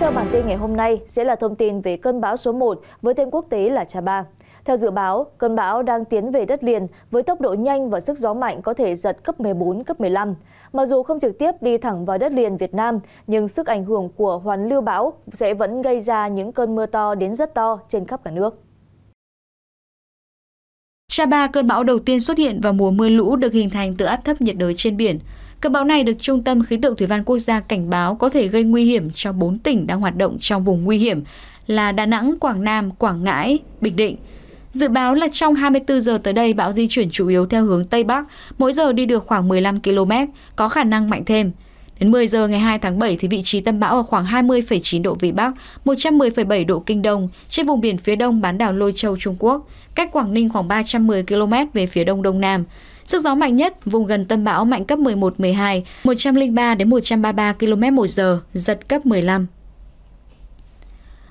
theo bản tin ngày hôm nay sẽ là thông tin về cơn bão số 1 với tên quốc tế là Chaba. Theo dự báo, cơn bão đang tiến về đất liền với tốc độ nhanh và sức gió mạnh có thể giật cấp 14, cấp 15. Mặc dù không trực tiếp đi thẳng vào đất liền Việt Nam, nhưng sức ảnh hưởng của hoàn lưu bão sẽ vẫn gây ra những cơn mưa to đến rất to trên khắp cả nước. Chaba, cơn bão đầu tiên xuất hiện vào mùa mưa lũ được hình thành từ áp thấp nhiệt đới trên biển. Cơn bão này được Trung tâm Khí tượng Thủy văn Quốc gia cảnh báo có thể gây nguy hiểm cho 4 tỉnh đang hoạt động trong vùng nguy hiểm là Đà Nẵng, Quảng Nam, Quảng Ngãi, Bình Định. Dự báo là trong 24 giờ tới đây bão di chuyển chủ yếu theo hướng Tây Bắc, mỗi giờ đi được khoảng 15 km, có khả năng mạnh thêm. Đến 10 giờ ngày 2 tháng 7 thì vị trí tâm bão ở khoảng 20,9 độ Vĩ Bắc, 110,7 độ Kinh Đông, trên vùng biển phía đông bán đảo Lôi Châu Trung Quốc, cách Quảng Ninh khoảng 310 km về phía đông đông nam. Sức gió mạnh nhất vùng gần tâm bão mạnh cấp 11 12, 103 đến 133 km/h, giật cấp 15.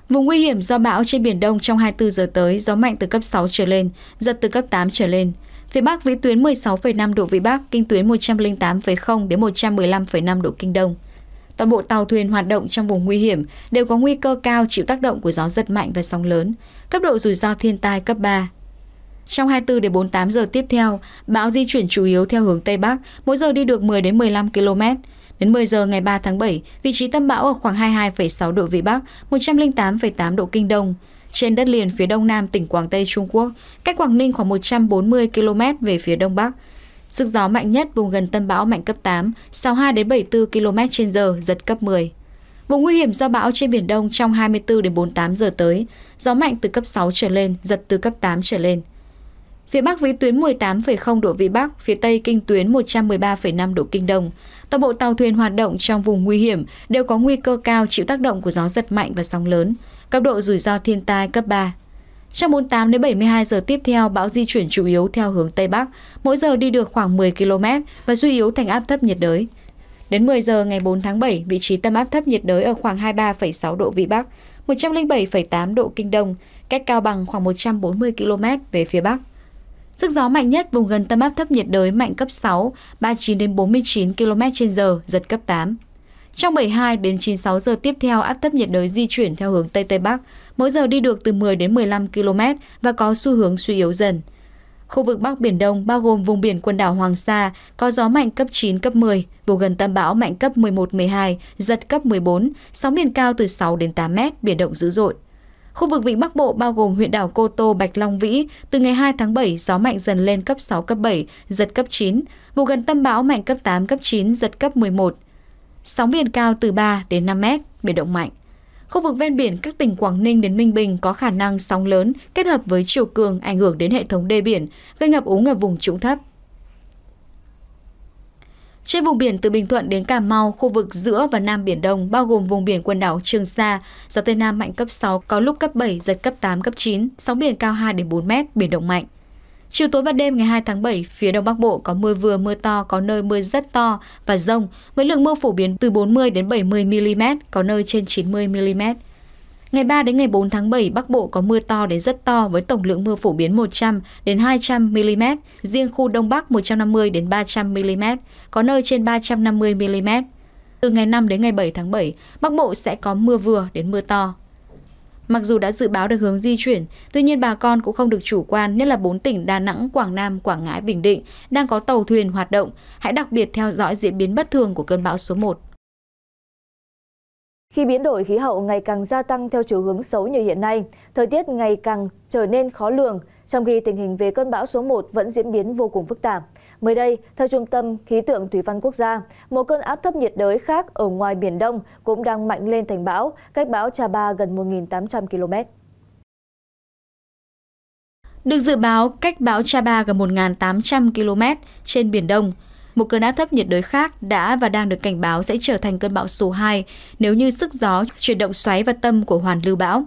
Vùng nguy hiểm do bão trên Biển Đông trong 24 giờ tới, gió mạnh từ cấp 6 trở lên, giật từ cấp 8 trở lên. Phía Bắc vĩ tuyến 16,5 độ Vĩ Bắc, kinh tuyến 108,0 đến 115,5 độ Kinh Đông. Toàn bộ tàu thuyền hoạt động trong vùng nguy hiểm đều có nguy cơ cao chịu tác động của gió giật mạnh và sóng lớn. Cấp độ rủi ro thiên tai cấp 3, trong 24 đến 48 giờ tiếp theo, bão di chuyển chủ yếu theo hướng Tây Bắc, mỗi giờ đi được 10 đến 15 km. Đến 10 giờ ngày 3 tháng 7, vị trí tâm bão ở khoảng 22,6 độ Vĩ Bắc, 108,8 độ Kinh Đông. Trên đất liền phía đông nam tỉnh Quảng Tây Trung Quốc, cách Quảng Ninh khoảng 140 km về phía đông bắc. Sức gió mạnh nhất vùng gần tâm bão mạnh cấp 8, 62 đến 74 km trên giờ, giật cấp 10. Vùng nguy hiểm do bão trên Biển Đông trong 24 đến 48 giờ tới, gió mạnh từ cấp 6 trở lên, giật từ cấp 8 trở lên. Phía Bắc vĩ tuyến 18,0 độ Vĩ Bắc, phía Tây kinh tuyến 113,5 độ Kinh Đông. Toàn bộ tàu thuyền hoạt động trong vùng nguy hiểm đều có nguy cơ cao chịu tác động của gió giật mạnh và sóng lớn. Cấp độ rủi ro thiên tai cấp 3. Trong 48 đến 72 giờ tiếp theo, bão di chuyển chủ yếu theo hướng Tây Bắc, mỗi giờ đi được khoảng 10 km và suy yếu thành áp thấp nhiệt đới. Đến 10 giờ ngày 4 tháng 7, vị trí tâm áp thấp nhiệt đới ở khoảng 23,6 độ Vĩ Bắc, 107,8 độ Kinh Đông, cách Cao Bằng khoảng 140 km về phía Bắc. Sức gió mạnh nhất vùng gần tâm áp thấp nhiệt đới mạnh cấp 6, 39 đến 49 km h giật cấp 8. Trong 72 đến 96 giờ tiếp theo, áp thấp nhiệt đới di chuyển theo hướng Tây Tây Bắc, mỗi giờ đi được từ 10 đến 15 km và có xu hướng suy yếu dần. Khu vực Bắc Biển Đông bao gồm vùng biển quần đảo Hoàng Sa có gió mạnh cấp 9, cấp 10, vùng gần tâm bão mạnh cấp 11, 12, giật cấp 14, sóng biển cao từ 6 đến 8 mét, biển động dữ dội. Khu vực Vịnh Bắc Bộ bao gồm huyện đảo Cô Tô, Bạch Long Vĩ, từ ngày 2 tháng 7 gió mạnh dần lên cấp 6 cấp 7, giật cấp 9, vùng gần tâm bão mạnh cấp 8 cấp 9 giật cấp 11. Sóng biển cao từ 3 đến 5 mét, biển động mạnh. Khu vực ven biển các tỉnh Quảng Ninh đến Minh Bình có khả năng sóng lớn kết hợp với chiều cường ảnh hưởng đến hệ thống đê biển, gây ngập úng ở vùng trũng thấp. Trên vùng biển từ Bình Thuận đến Cà Mau, khu vực giữa và Nam Biển Đông bao gồm vùng biển quần đảo Trường Sa, gió Tây Nam mạnh cấp 6, có lúc cấp 7, giật cấp 8, cấp 9, sóng biển cao 2-4 mét, biển động mạnh. Chiều tối và đêm ngày 2 tháng 7, phía Đông Bắc Bộ có mưa vừa mưa to, có nơi mưa rất to và rông, với lượng mưa phổ biến từ 40 đến 70 mm, có nơi trên 90 mm. Ngày 3 đến ngày 4 tháng 7, Bắc Bộ có mưa to đến rất to với tổng lượng mưa phổ biến 100 đến 200 mm, riêng khu Đông Bắc 150 đến 300 mm, có nơi trên 350 mm. Từ ngày 5 đến ngày 7 tháng 7, Bắc Bộ sẽ có mưa vừa đến mưa to. Mặc dù đã dự báo được hướng di chuyển, tuy nhiên bà con cũng không được chủ quan, nhất là bốn tỉnh Đà Nẵng, Quảng Nam, Quảng Ngãi, Bình Định đang có tàu thuyền hoạt động. Hãy đặc biệt theo dõi diễn biến bất thường của cơn bão số 1 khi biến đổi khí hậu ngày càng gia tăng theo chiều hướng xấu như hiện nay thời tiết ngày càng trở nên khó lường trong khi tình hình về cơn bão số một vẫn diễn biến vô cùng phức tạp mới đây theo trung tâm khí tượng thủy văn quốc gia một cơn áp thấp nhiệt đới khác ở ngoài biển đông cũng đang mạnh lên thành bão cách bão cha ba gần một tám trăm km được dự báo cách bão Chaba gần 1.800 km trên Biển Đông, một cơn áp thấp nhiệt đới khác đã và đang được cảnh báo sẽ trở thành cơn bão số 2 nếu như sức gió chuyển động xoáy và tâm của hoàn lưu bão.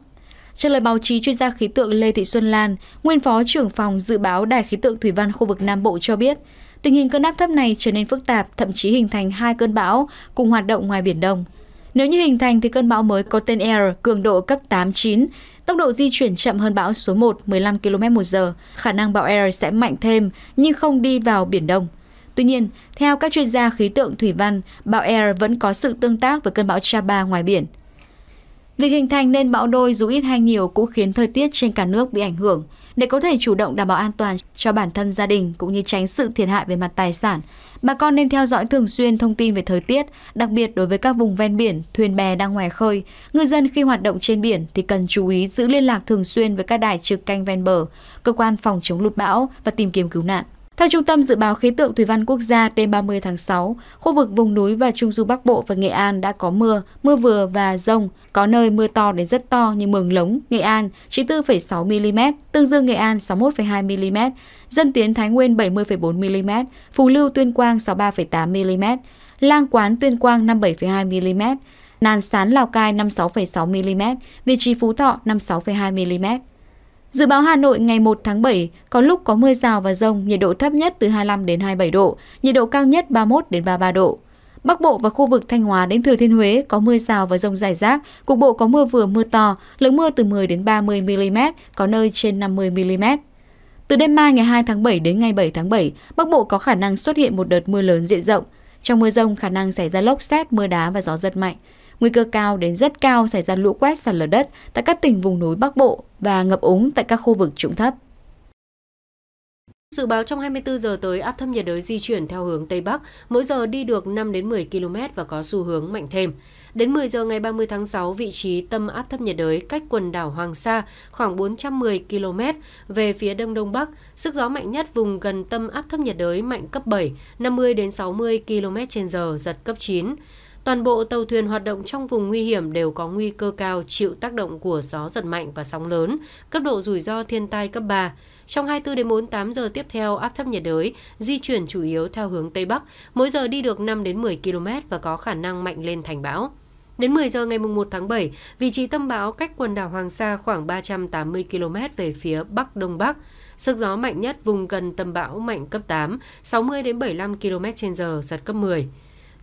Trước lời báo chí, chuyên gia khí tượng Lê Thị Xuân Lan, nguyên phó trưởng phòng dự báo Đài khí tượng Thủy văn khu vực Nam Bộ cho biết, tình hình cơn áp thấp này trở nên phức tạp, thậm chí hình thành hai cơn bão cùng hoạt động ngoài Biển Đông. Nếu như hình thành thì cơn bão mới có tên Air, cường độ cấp 8-9, tốc độ di chuyển chậm hơn bão số 1 15 km một giờ. Khả năng bão Air sẽ mạnh thêm nhưng không đi vào Biển Đông. Tuy nhiên, theo các chuyên gia khí tượng thủy văn, bão Air vẫn có sự tương tác với cơn bão Chaba ngoài biển. Việc hình thành nên bão đôi dù ít hay nhiều cũng khiến thời tiết trên cả nước bị ảnh hưởng. Để có thể chủ động đảm bảo an toàn cho bản thân gia đình cũng như tránh sự thiệt hại về mặt tài sản, bà con nên theo dõi thường xuyên thông tin về thời tiết, đặc biệt đối với các vùng ven biển, thuyền bè đang ngoài khơi. Ngư dân khi hoạt động trên biển thì cần chú ý giữ liên lạc thường xuyên với các đài trực canh ven bờ, cơ quan phòng chống lụt bão và tìm kiếm cứu nạn. Theo Trung tâm Dự báo Khí tượng Thủy văn Quốc gia, đêm 30 tháng 6, khu vực vùng núi và Trung du Bắc Bộ và Nghệ An đã có mưa, mưa vừa và rông, có nơi mưa to đến rất to như Mường Lống, Nghệ An 94,6mm, Tương Dương Nghệ An 61,2mm, Dân Tiến Thái Nguyên 70,4mm, Phú Lưu Tuyên Quang 63,8mm, Lang Quán Tuyên Quang 57,2mm, Nàn Sán Lào Cai 56,6mm, vị trí Phú Thọ 56,2mm. Dự báo Hà Nội ngày 1 tháng 7 có lúc có mưa rào và rông, nhiệt độ thấp nhất từ 25 đến 27 độ, nhiệt độ cao nhất 31 đến 33 độ. Bắc Bộ và khu vực Thanh Hóa đến Thừa Thiên Huế có mưa rào và rông rải rác, cục bộ có mưa vừa mưa to, lượng mưa từ 10 đến 30 mm, có nơi trên 50 mm. Từ đêm mai ngày 2 tháng 7 đến ngày 7 tháng 7, Bắc Bộ có khả năng xuất hiện một đợt mưa lớn diện rộng. Trong mưa rông khả năng xảy ra lốc xét, mưa đá và gió giật mạnh nguy cơ cao đến rất cao xảy ra lũ quét sạt lở đất tại các tỉnh vùng núi Bắc Bộ và ngập úng tại các khu vực trũng thấp. Dự báo trong 24 giờ tới, áp thấp nhiệt đới di chuyển theo hướng Tây Bắc, mỗi giờ đi được 5 đến 10 km và có xu hướng mạnh thêm. Đến 10 giờ ngày 30 tháng 6, vị trí tâm áp thấp nhiệt đới cách quần đảo Hoàng Sa khoảng 410 km về phía đông đông bắc, sức gió mạnh nhất vùng gần tâm áp thấp nhiệt đới mạnh cấp 7, 50 đến 60 km/h giật cấp 9 toàn bộ tàu thuyền hoạt động trong vùng nguy hiểm đều có nguy cơ cao chịu tác động của gió giật mạnh và sóng lớn, cấp độ rủi ro thiên tai cấp 3. Trong 24 đến 48 giờ tiếp theo, áp thấp nhiệt đới di chuyển chủ yếu theo hướng Tây Bắc, mỗi giờ đi được 5 đến 10 km và có khả năng mạnh lên thành bão. Đến 10 giờ ngày 1 tháng 7, vị trí tâm bão cách quần đảo Hoàng Sa khoảng 380 km về phía Bắc Đông Bắc. Sức gió mạnh nhất vùng gần tâm bão mạnh cấp 8, 60 đến 75 km/h, giật cấp 10.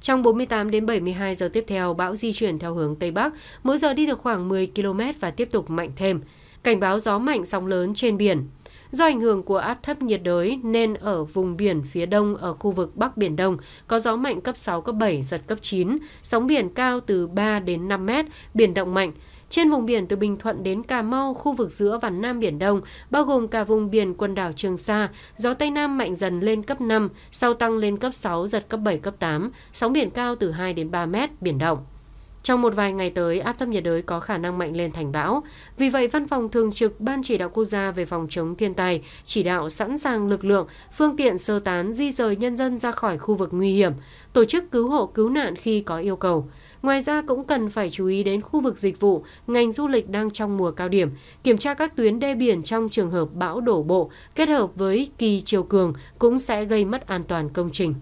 Trong 48 đến 72 giờ tiếp theo, bão di chuyển theo hướng Tây Bắc, mỗi giờ đi được khoảng 10 km và tiếp tục mạnh thêm. Cảnh báo gió mạnh sóng lớn trên biển. Do ảnh hưởng của áp thấp nhiệt đới nên ở vùng biển phía đông ở khu vực Bắc Biển Đông có gió mạnh cấp 6, cấp 7, giật cấp 9, sóng biển cao từ 3 đến 5 mét, biển động mạnh, trên vùng biển từ Bình Thuận đến Cà Mau, khu vực giữa và Nam Biển Đông, bao gồm cả vùng biển quần đảo Trường Sa, gió Tây Nam mạnh dần lên cấp 5, sau tăng lên cấp 6, giật cấp 7, cấp 8, sóng biển cao từ 2 đến 3 mét, biển động. Trong một vài ngày tới, áp thấp nhiệt đới có khả năng mạnh lên thành bão. Vì vậy, Văn phòng Thường trực Ban Chỉ đạo Quốc gia về phòng chống thiên tai chỉ đạo sẵn sàng lực lượng, phương tiện sơ tán di rời nhân dân ra khỏi khu vực nguy hiểm, tổ chức cứu hộ cứu nạn khi có yêu cầu. Ngoài ra cũng cần phải chú ý đến khu vực dịch vụ, ngành du lịch đang trong mùa cao điểm, kiểm tra các tuyến đê biển trong trường hợp bão đổ bộ kết hợp với kỳ chiều cường cũng sẽ gây mất an toàn công trình.